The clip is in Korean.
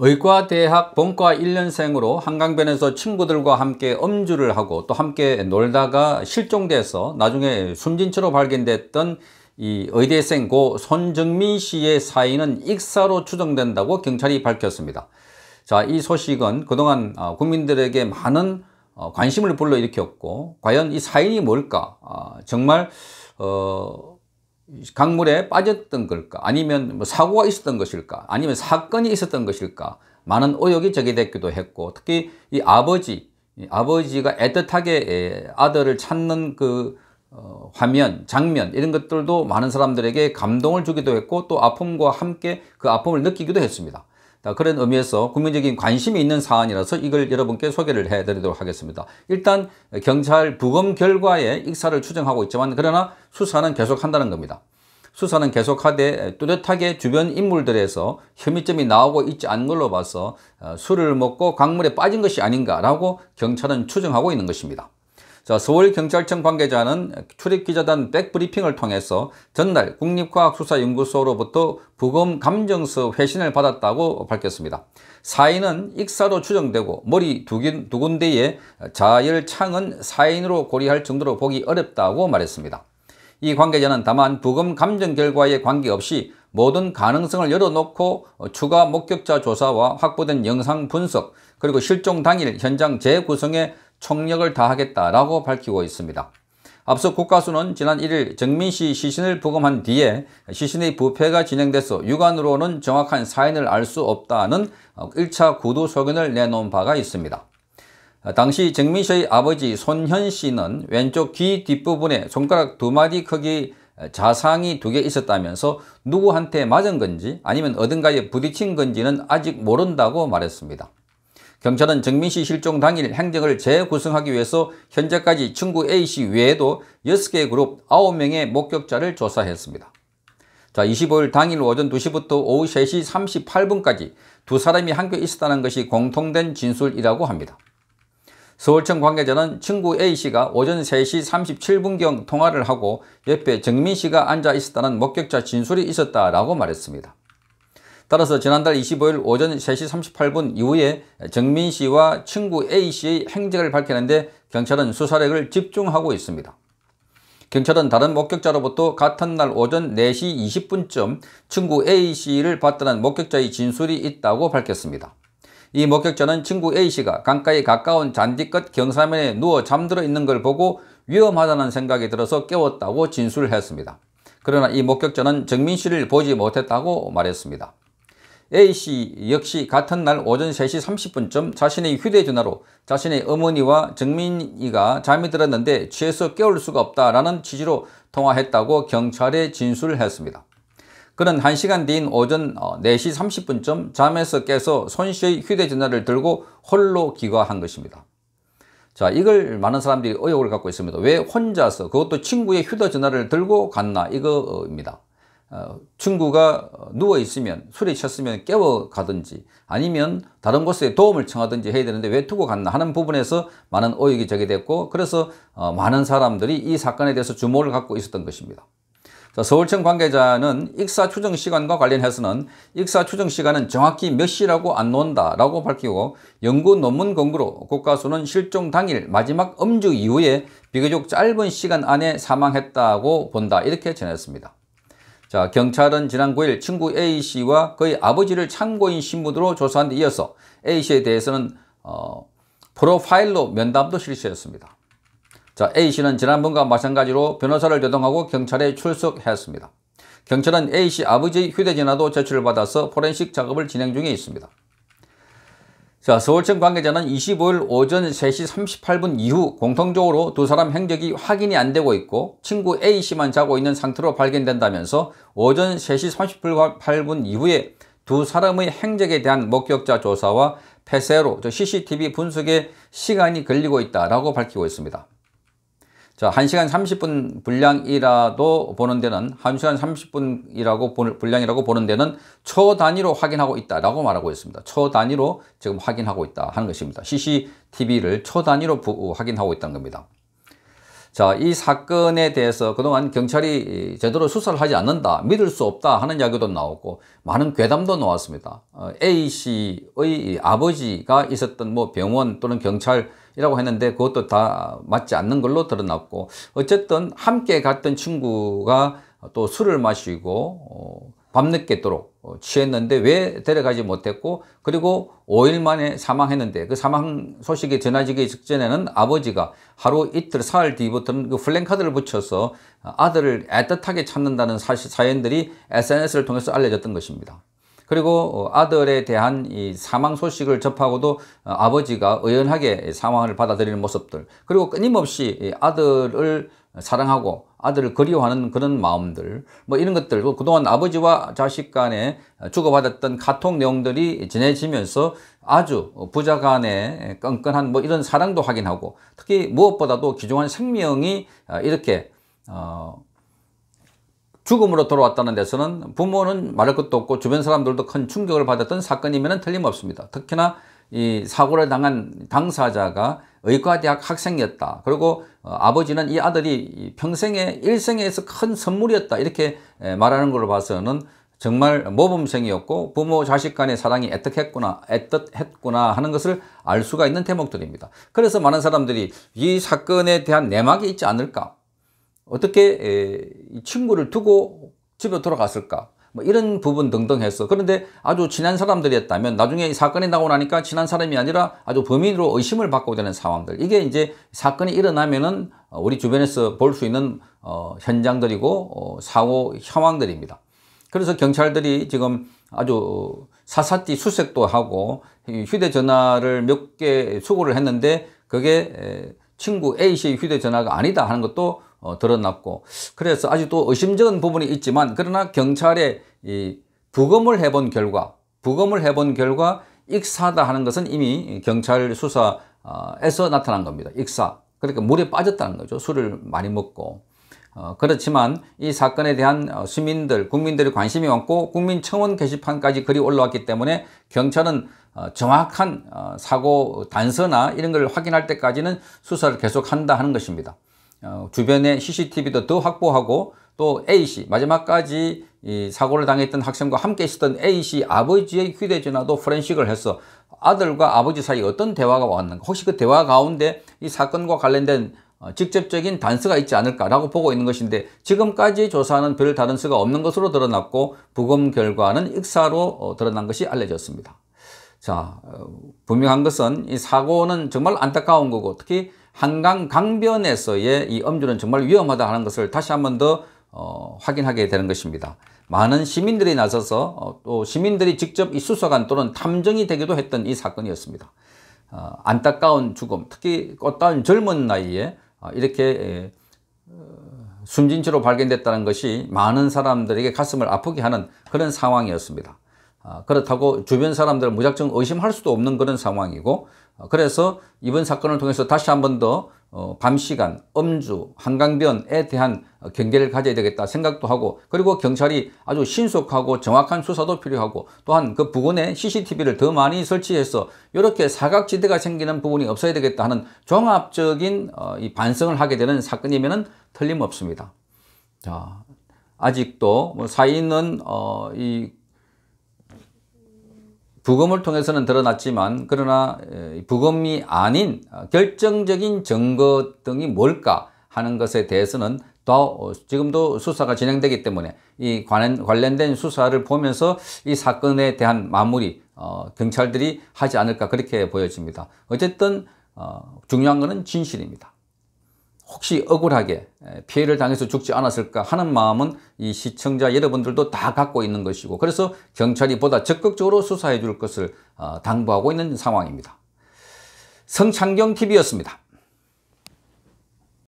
의과대학 본과 1년생으로 한강변에서 친구들과 함께 음주를 하고 또 함께 놀다가 실종돼서 나중에 숨진채로 발견됐던 이 의대생 고 손정민 씨의 사인은 익사로 추정된다고 경찰이 밝혔습니다. 자, 이 소식은 그동안 어, 국민들에게 많은 어, 관심을 불러일으켰고 과연 이 사인이 뭘까? 아, 정말 어, 강물에 빠졌던 걸까? 아니면 뭐 사고가 있었던 것일까? 아니면 사건이 있었던 것일까? 많은 의혹이 제기됐기도 했고 특히 이 아버지, 이 아버지가 애틋하게 아들을 찾는 그 어, 화면, 장면 이런 것들도 많은 사람들에게 감동을 주기도 했고 또 아픔과 함께 그 아픔을 느끼기도 했습니다. 그런 의미에서 국민적인 관심이 있는 사안이라서 이걸 여러분께 소개를 해드리도록 하겠습니다. 일단 경찰 부검 결과에 익사를 추정하고 있지만 그러나 수사는 계속한다는 겁니다. 수사는 계속하되 뚜렷하게 주변 인물들에서 혐의점이 나오고 있지 않은 걸로 봐서 어, 술을 먹고 강물에 빠진 것이 아닌가라고 경찰은 추정하고 있는 것입니다. 자, 서울경찰청 관계자는 출입기자단 백브리핑을 통해서 전날 국립과학수사연구소로부터 부검 감정서 회신을 받았다고 밝혔습니다. 사인은 익사로 추정되고 머리 두, 두 군데에 자열창은 사인으로 고려할 정도로 보기 어렵다고 말했습니다. 이 관계자는 다만 부검 감정 결과에 관계없이 모든 가능성을 열어놓고 추가 목격자 조사와 확보된 영상 분석 그리고 실종 당일 현장 재구성에 총력을 다하겠다라고 밝히고 있습니다. 앞서 국가수는 지난 1일 정민 씨 시신을 부검한 뒤에 시신의 부패가 진행돼서 육안으로는 정확한 사인을 알 수 없다는 1차 구두 소견을 내놓은 바가 있습니다. 당시 정민 씨의 아버지 손현 씨는 왼쪽 귀 뒷부분에 손가락 두 마디 크기 자상이 두 개 있었다면서 누구한테 맞은 건지 아니면 어딘가에 부딪힌 건지는 아직 모른다고 말했습니다. 경찰은 정민 씨 실종 당일 행적을 재구성하기 위해서 현재까지 친구 A씨 외에도 6개 그룹 9명의 목격자를 조사했습니다. 자, 25일 당일 오전 2시부터 오후 3시 38분까지 두 사람이 함께 있었다는 것이 공통된 진술이라고 합니다. 서울청 관계자는 친구 A씨가 오전 3시 37분경 통화를 하고 옆에 정민씨가 앉아 있었다는 목격자 진술이 있었다라고 말했습니다. 따라서 지난달 25일 오전 3시 38분 이후에 정민 씨와 친구 A 씨의 행적을 밝혔는데 경찰은 수사력을 집중하고 있습니다. 경찰은 다른 목격자로부터 같은 날 오전 4시 20분쯤 친구 A씨를 봤다는 목격자의 진술이 있다고 밝혔습니다. 이 목격자는 친구 A씨가 강가에 가까운 잔디끝 경사면에 누워 잠들어 있는 걸 보고 위험하다는 생각이 들어서 깨웠다고 진술했습니다. 그러나 이 목격자는 정민 씨를 보지 못했다고 말했습니다. A씨 역시 같은 날 오전 3시 30분쯤 자신의 휴대전화로 자신의 어머니와 정민이가 잠이 들었는데 취해서 깨울 수가 없다라는 취지로 통화했다고 경찰에 진술했습니다. 을 그는 1시간 뒤인 오전 4시 어, 30분쯤 잠에서 깨서 손씨의 휴대전화를 들고 홀로 귀가한 것입니다. 자 이걸 많은 사람들이 의혹을 갖고 있습니다. 왜 혼자서 그것도 친구의 휴대전화를 들고 갔나 이거입니다. 어, 친구가 누워 있으면 술에 취했으면 깨워가든지 아니면 다른 곳에 도움을 청하든지 해야 되는데 왜 두고 갔나 하는 부분에서 많은 오역이 제기됐고 그래서 어, 많은 사람들이 이 사건에 대해서 주목을 갖고 있었던 것입니다. 서울청 관계자는 익사 추정 시간과 관련해서는 익사 추정 시간은 정확히 몇 시라고 안 논다라고 밝히고 연구 논문 공부로 국가수는 실종 당일 마지막 음주 이후에 비교적 짧은 시간 안에 사망했다고 본다 이렇게 전했습니다. 자, 경찰은 지난 9일 친구 A씨와 그의 아버지를 참고인 신분으로 조사한 데 이어서 A씨에 대해서는 어, 프로파일러 면담도 실시했습니다. 자, A씨는 지난번과 마찬가지로 변호사를 요동하고 경찰에 출석했습니다. 경찰은 A씨 아버지의 휴대전화도 제출받아서 포렌식 작업을 진행 중에 있습니다. 자, 서울청 관계자는 25일 오전 3시 38분 이후 공통적으로 두 사람 행적이 확인이 안 되고 있고 친구 A씨만 자고 있는 상태로 발견된다면서 오전 3시 38분 이후에 두 사람의 행적에 대한 목격자 조사와 폐쇄로 CCTV 분석에 시간이 걸리고 있다라고 밝히고 있습니다. 자, 1시간 30분 분량이라도 보는 데는 1시간 30분이라고 보는 분량이라고 보는 데는 초 단위로 확인하고 있다라고 말하고 있습니다. 초 단위로 지금 확인하고 있다 하는 것입니다. CCTV를 초 단위로 부, 확인하고 있다는 겁니다. 자, 이 사건에 대해서 그동안 경찰이 제대로 수사를 하지 않는다, 믿을 수 없다 하는 이야기도 나오고 많은 괴담도 나왔습니다. 어, A씨의 아버지가 있었던 뭐 병원 또는 경찰이라고 했는데 그것도 다 맞지 않는 걸로 드러났고, 어쨌든 함께 갔던 친구가 또 술을 마시고, 어, 밤늦게도록 어, 취했는데 왜 데려가지 못했고 그리고 5일 만에 사망했는데 그 사망 소식이 전해지기 직전에는 아버지가 하루 이틀 사흘 뒤부터는 그 플랜카드를 붙여서 아들을 애틋하게 찾는다는 사실 사연들이 SNS를 통해서 알려졌던 것입니다. 그리고 어, 아들에 대한 이 사망 소식을 접하고도 어, 아버지가 의연하게 사망을 받아들이는 모습들 그리고 끊임없이 아들을 사랑하고 아들을 그리워하는 그런 마음들 뭐 이런 것들 뭐 그동안 아버지와 자식 간에 주고받았던 카톡 내용들이 진해지면서 아주 부자 간의 끈끈한 뭐 이런 사랑도 확인하고 특히 무엇보다도 기종한 생명이 이렇게 어 죽음으로 돌아왔다는 데서는 부모는 말할 것도 없고 주변 사람들도 큰 충격을 받았던 사건이면 틀림없습니다. 특히나 이 사고를 당한 당사자가 의과대학 학생이었다. 그리고 어, 아버지는 이 아들이 평생에 일생에서 큰 선물이었다. 이렇게 말하는 걸로 봐서는 정말 모범생이었고 부모 자식 간의 사랑이 애틋했구나 애틋했구나 하는 것을 알 수가 있는 대목들입니다. 그래서 많은 사람들이 이 사건에 대한 내막이 있지 않을까 어떻게 이 친구를 두고 집에 돌아갔을까 뭐 이런 부분 등등 해서 그런데 아주 친한 사람들이었다면 나중에 사건이 나고 나니까 친한 사람이 아니라 아주 범인으로 의심을 받고 되는 상황들 이게 이제 사건이 일어나면은 우리 주변에서 볼 수 있는 어, 현장들이고 어, 사고 상황들입니다. 그래서 경찰들이 지금 아주 사사띠 수색도 하고 휴대전화를 몇 개 수거를 했는데 그게 친구 A씨의 휴대전화가 아니다 하는 것도 어, 드러났고 그래서 아직도 의심적인 부분이 있지만 그러나 경찰에 이 부검을 해본 결과 부검을 해본 결과 익사다 하는 것은 이미 경찰 수사에서 어, 나타난 겁니다. 익사 그러니까 물에 빠졌다는 거죠. 술을 많이 먹고 어, 그렇지만 이 사건에 대한 어, 시민들, 국민들의 관심이 많고 국민청원 게시판까지 글이 올라왔기 때문에 경찰은 어, 정확한 어, 사고 단서나 이런 걸 확인할 때까지는 수사를 계속한다 하는 것입니다. 어, 주변에 CCTV도 더 확보하고 또 A씨 마지막까지 사고를 당했던 학생과 함께 있었던 A씨 아버지의 휴대전화도 프렌식을 해서 아들과 아버지 사이 에 어떤 대화가 왔는가 혹시 그 대화 가운데 이 사건과 관련된 어, 직접적인 단서가 있지 않을까라고 보고 있는 것인데 지금까지 조사는 하별 다른 수가 없는 것으로 드러났고 부검 결과는 익사로 어, 드러난 것이 알려졌습니다. 자 어, 분명한 것은 이 사고는 정말 안타까운 거고 특히 한강 강변에서의 이엄주는 정말 위험하다 하는 것을 다시 한 번더 어, 확인하게 되는 것입니다. 많은 시민들이 나서서 어, 또 시민들이 직접 이 수사관 또는 탐정이 되기도 했던 이 사건이었습니다. 어, 안타까운 죽음, 특히 꽃다운 젊은 나이에 어, 이렇게 에, 어, 숨진 채로 발견됐다는 것이 많은 사람들에게 가슴을 아프게 하는 그런 상황이었습니다. 아, 그렇다고 주변 사람들을 무작정 의심할 수도 없는 그런 상황이고 어, 그래서 이번 사건을 통해서 다시 한 번더 어, 밤시간, 음주, 한강변에 대한 경계를 가져야 되겠다 생각도 하고 그리고 경찰이 아주 신속하고 정확한 수사도 필요하고 또한 그 부근에 CCTV를 더 많이 설치해서 이렇게 사각지대가 생기는 부분이 없어야 되겠다 하는 종합적인 어, 반성을 하게 되는 사건이면 틀림없습니다. 자, 아직도 뭐 사인은 어, 부검을 통해서는 드러났지만 그러나 부검이 아닌 결정적인 증거 등이 뭘까 하는 것에 대해서는 또 어, 지금도 수사가 진행되기 때문에 이 관련, 관련된 수사를 보면서 이 사건에 대한 마무리 어, 경찰들이 하지 않을까 그렇게 보여집니다. 어쨌든 어, 중요한 것은 진실입니다. 혹시 억울하게 피해를 당해서 죽지 않았을까 하는 마음은 이 시청자 여러분들도 다 갖고 있는 것이고 그래서 경찰이 보다 적극적으로 수사해 줄 것을 어, 당부하고 있는 상황입니다. 성창경TV였습니다.